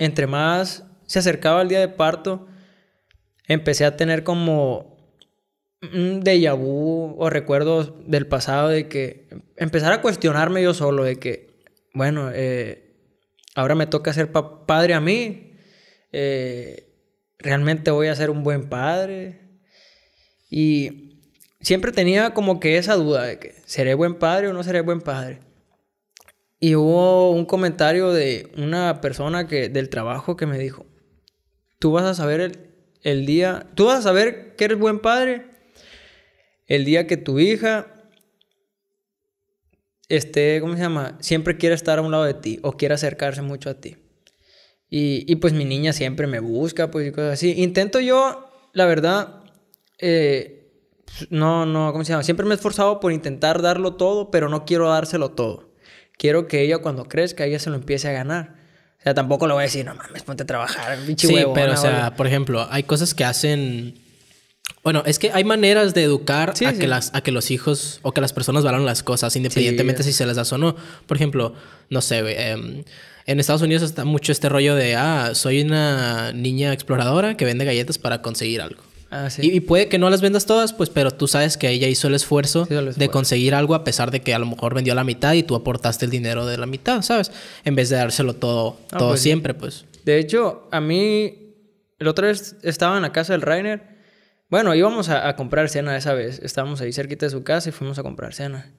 entre más se acercaba el día de parto, empecé a tener como un déjà vu o recuerdos del pasado de que empezar a cuestionarme yo solo de que, bueno, eh, ahora me toca ser padre a mí, eh, realmente voy a ser un buen padre. Y siempre tenía como que esa duda de que, ¿seré buen padre o no seré buen padre? Y hubo un comentario de una persona que, del trabajo que me dijo, tú vas a saber el, día, tú vas a saber que eres buen padre el día que tu hija esté, ¿cómo se llama? Siempre quiere estar a un lado de ti o quiere acercarse mucho a ti. Y, pues mi niña siempre me busca, pues y cosas así. Intento yo, la verdad, eh, pues, no, no, ¿cómo se llama? Siempre me he esforzado por intentar darlo todo, pero no quiero dárselo todo quiero que ella cuando crezca, ella se lo empiece a ganar. O sea, tampoco le voy a decir, no mames, ponte a trabajar, pinche Sí, pero o sea, por ejemplo, hay cosas que hacen... Bueno, es que hay maneras de educar a, Que las, a que los hijos o que las personas valoran las cosas, independientemente si se las das o no. Por ejemplo, no sé, em, en Estados Unidos está mucho este rollo de, ah, soy una niña exploradora que vende galletas para conseguir algo. Ah, y, puede que no las vendas todas, pues, pero tú sabes que ella hizo el esfuerzo de conseguir algo a pesar de que a lo mejor vendió la mitad y tú aportaste el dinero de la mitad, ¿sabes? En vez de dárselo todo, ah, todo pues siempre, pues. De hecho, a mí, el otro vez estaba en la casa del Rainer. Bueno, íbamos a, a comprar cena esa vez. Estábamos ahí cerquita de su casa y fuimos a comprar cena.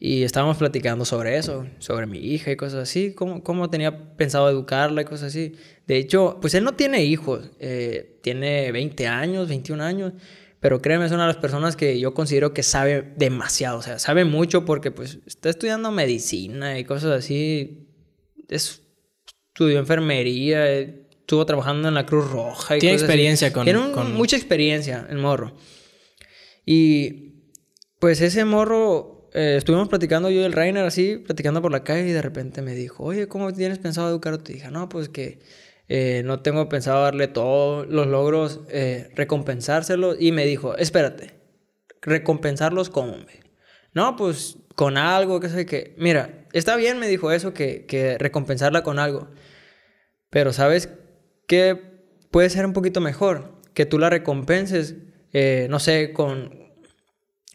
Y estábamos platicando sobre eso, sobre mi hija y cosas así, cómo, cómo tenía pensado educarla y cosas así. De hecho, pues él no tiene hijos, eh, tiene 20 años, 21 años, pero créeme, es una de las personas que yo considero que sabe demasiado, o sea, sabe mucho porque pues está estudiando medicina y cosas así, estudió enfermería, eh, estuvo trabajando en la Cruz Roja. Y tiene experiencia así. con... Tiene con... mucha experiencia el morro. Y pues ese morro eh, estuvimos platicando yo y el Reiner así, platicando por la calle y de repente me dijo, oye, ¿cómo tienes pensado educar a tu hija? No, pues que eh, no tengo pensado darle todos los logros, eh, recompensárselos. Y me dijo, espérate, recompensarlos con... No, pues con algo, que sé que... Mira, está bien, me dijo eso, que, que recompensarla con algo. Pero sabes que puede ser un poquito mejor, que tú la recompenses, no sé, con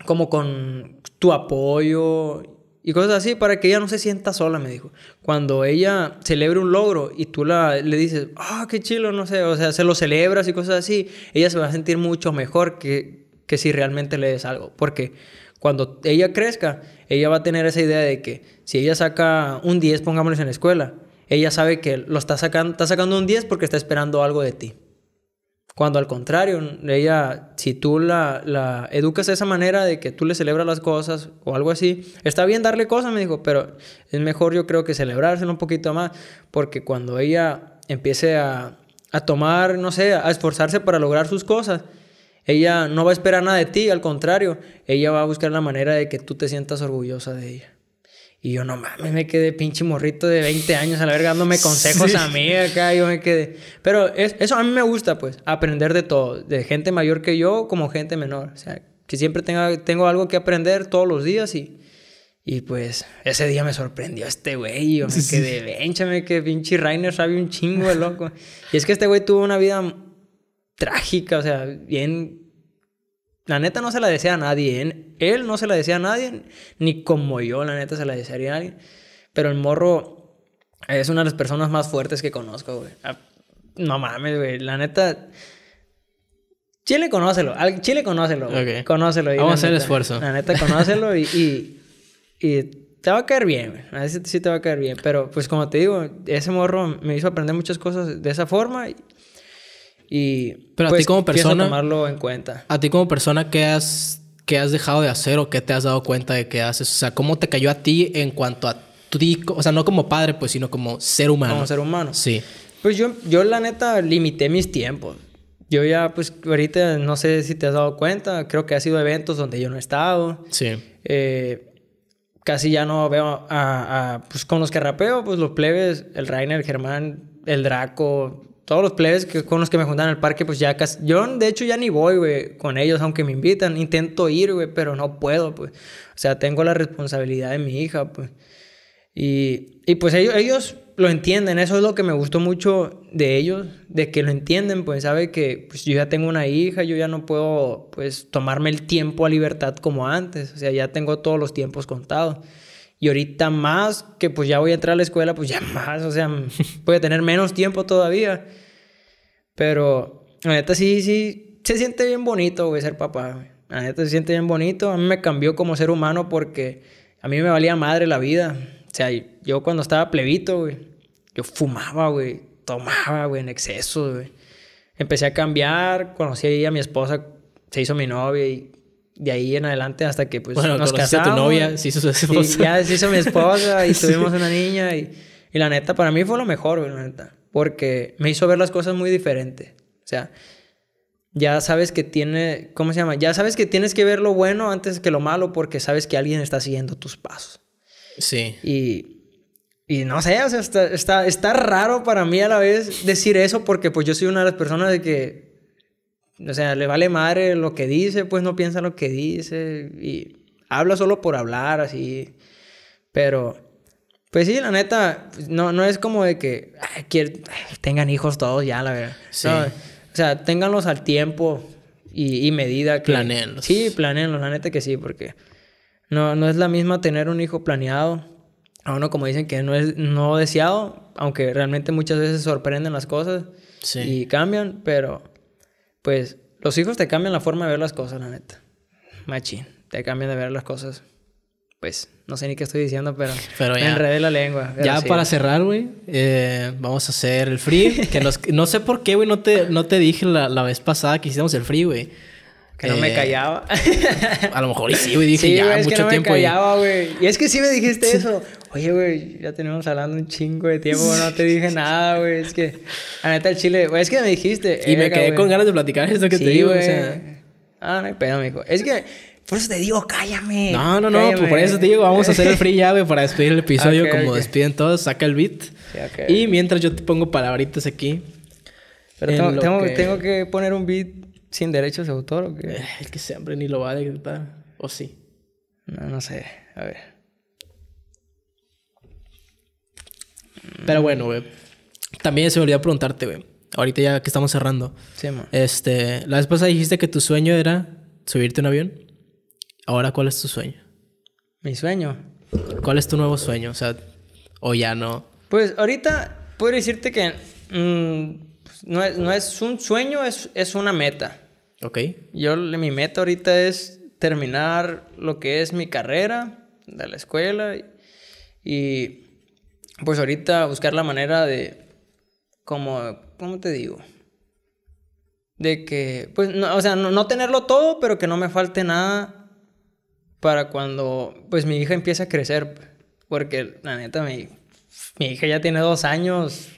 como con tu apoyo y cosas así para que ella no se sienta sola, me dijo. Cuando ella celebre un logro y tú la, le dices, ah, qué chilo, no sé, o sea, se lo celebras y cosas así, ella se va a sentir mucho mejor que, que si realmente le des algo. Porque cuando ella crezca, ella va a tener esa idea de que si ella saca un 10, pongámoslo en la escuela, ella sabe que lo está sacando, está sacando un 10 porque está esperando algo de ti. Cuando al contrario, ella, si tú la, educas de esa manera de que tú le celebras las cosas o algo así, está bien darle cosas, me dijo, pero es mejor yo creo que celebrárselo un poquito más, porque cuando ella empiece a, a tomar, no sé, a esforzarse para lograr sus cosas, ella no va a esperar nada de ti, al contrario, ella va a buscar la manera de que tú te sientas orgullosa de ella. Y yo, no mames, me quedé pinche morrito de 20 años a la dándome consejos a mí acá. Yo me quedé. Pero eso a mí me gusta, pues, aprender de todo. De gente mayor que yo como gente menor. O sea, que siempre tengo algo que aprender todos los días y... Y pues ese día me sorprendió este güey. Yo me quedé, vénchame que pinche Rainer sabe un chingo de loco. y es que este güey tuvo una vida trágica, o sea, bien la neta no se la decía a nadie. ¿eh? Él no se la decía a nadie, ni como yo, la neta, se la desearía a alguien. Pero el morro es una de las personas más fuertes que conozco, güey. Ah, no mames, güey. La neta. Chile, conócelo. Chile, conócelo. Güey. Conócelo. Vamos a hacer el esfuerzo. La neta, conócelo y, y, te va a caer bien, güey. A veces sí te va a caer bien. Pero, pues, como te digo, ese morro me hizo aprender muchas cosas de esa forma. Y, y Pero a ti pues, como persona... tomarlo en cuenta. A ti como persona, ¿qué has, ¿qué has dejado de hacer o qué te has dado cuenta de que haces? O sea, ¿cómo te cayó a ti en cuanto a ti? O sea, no como padre, pues, sino como ser humano. Como ser humano. Sí. Pues yo, yo la neta, limité mis tiempos. Yo ya, pues, ahorita no sé si te has dado cuenta. Creo que ha sido eventos donde yo no he estado. Sí. Eh, casi ya no veo a, Pues con los que rapeo, pues los plebes, el Rainer, el Germán, el Draco, todos los plebes que, con los que me juntan al parque, pues ya casi. Yo, de hecho, ya ni voy, güey, con ellos, aunque me invitan. Intento ir, güey, pero no puedo, pues. O sea, tengo la responsabilidad de mi hija, pues. Y, y pues ellos, ellos lo entienden, eso es lo que me gustó mucho de ellos, de que lo entienden, pues sabe que pues, yo ya tengo una hija, yo ya no puedo pues tomarme el tiempo a libertad como antes, o sea, ya tengo todos los tiempos contados. Y ahorita más, que pues ya voy a entrar a la escuela, pues ya más, o sea, voy a tener menos tiempo todavía. Pero, sí, sí, se siente bien bonito, güey, ser papá. neta se siente bien bonito. A mí me cambió como ser humano porque a mí me valía madre la vida. O sea, yo cuando estaba plebito, güey, yo fumaba, güey, tomaba, güey, en exceso, güey. Empecé a cambiar, conocí a mi esposa, se hizo mi novia y de ahí en adelante hasta que pues bueno, nos casamos. a tu novia, se hizo su esposa. ya se hizo mi esposa y tuvimos una niña y, la neta, para mí fue lo mejor, la neta. Porque me hizo ver las cosas muy diferente. O sea, ya sabes que tiene, ¿cómo se llama? Ya sabes que tienes que ver lo bueno antes que lo malo porque sabes que alguien está siguiendo tus pasos. Sí. Y, no sé, o sea, está, está, está raro para mí a la vez decir eso porque pues yo soy una de las personas de que o sea, le vale madre lo que dice, pues no piensa lo que dice y habla solo por hablar, así. Pero, pues sí, la neta, pues no, no es como de que tengan hijos todos ya, la verdad. Sí. o sea, ténganlos al tiempo y, medida que... Planeenlos. Sí, planeenlos, la neta que sí, porque no, no es la misma tener un hijo planeado a uno, como dicen, que no es no deseado, aunque realmente muchas veces sorprenden las cosas y cambian, pero pues los hijos te cambian la forma de ver las cosas, la neta. Machín, te cambian de ver las cosas. Pues no sé ni qué estoy diciendo, pero, me enredé la lengua. Ya para cerrar, güey, eh, vamos a hacer el free. que no sé por qué, güey, no te, no te dije la, la vez pasada que hicimos el free, güey. Que no me eh, callaba. A lo mejor y sí, güey. Dije, ya, mucho no tiempo. Me callaba, güey. Y... es que sí me dijiste eso. Oye, güey, ya tenemos hablando un chingo de tiempo, no te dije nada, güey. Es que, la neta, el chile, güey, es que me dijiste. Y me quedé con ganas de platicar eso que te digo, güey. Ah, no hay pedo, mijo. Es que, por eso te digo, cállame. No, no, no, pues por eso te digo, vamos a hacer el free ya, güey. para despedir el episodio. como despiden todos, saca el beat. y mientras yo te pongo palabritas aquí. Pero tengo que poner un beat sin derechos de autor o qué? Eh, el que siempre ni lo va a decretar. ¿O sí? No, no sé. A ver. Pero bueno, güey. También se me olvidó preguntarte, güey. Ahorita ya que estamos cerrando. Sí, Este, la vez pasada dijiste que tu sueño era subirte un avión. Ahora, ¿cuál es tu sueño? Mi sueño. ¿Cuál es tu nuevo sueño? O sea, o ya no. Pues ahorita puedo decirte que mm, pues, no, es, un sueño, es una meta. Ok. Yo, mi meta ahorita es terminar lo que es mi carrera de la escuela y, pues ahorita buscar la manera de, como, ¿cómo te digo? De que, pues, no, o sea, no, tenerlo todo, pero que no me falte nada para cuando, pues, mi hija empiece a crecer. Porque, la neta, mi, mi hija ya tiene dos años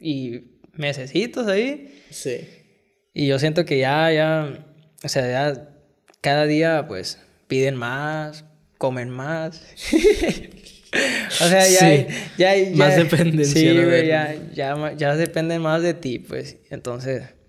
y mesecitos ahí. Sí. Y yo siento que ya, ya, o sea, ya cada día pues piden más, comen más. o sea, ya, hay, ya, ya, más dependencia. Sí, güey, ya, ya, más de ti, pues. Entonces,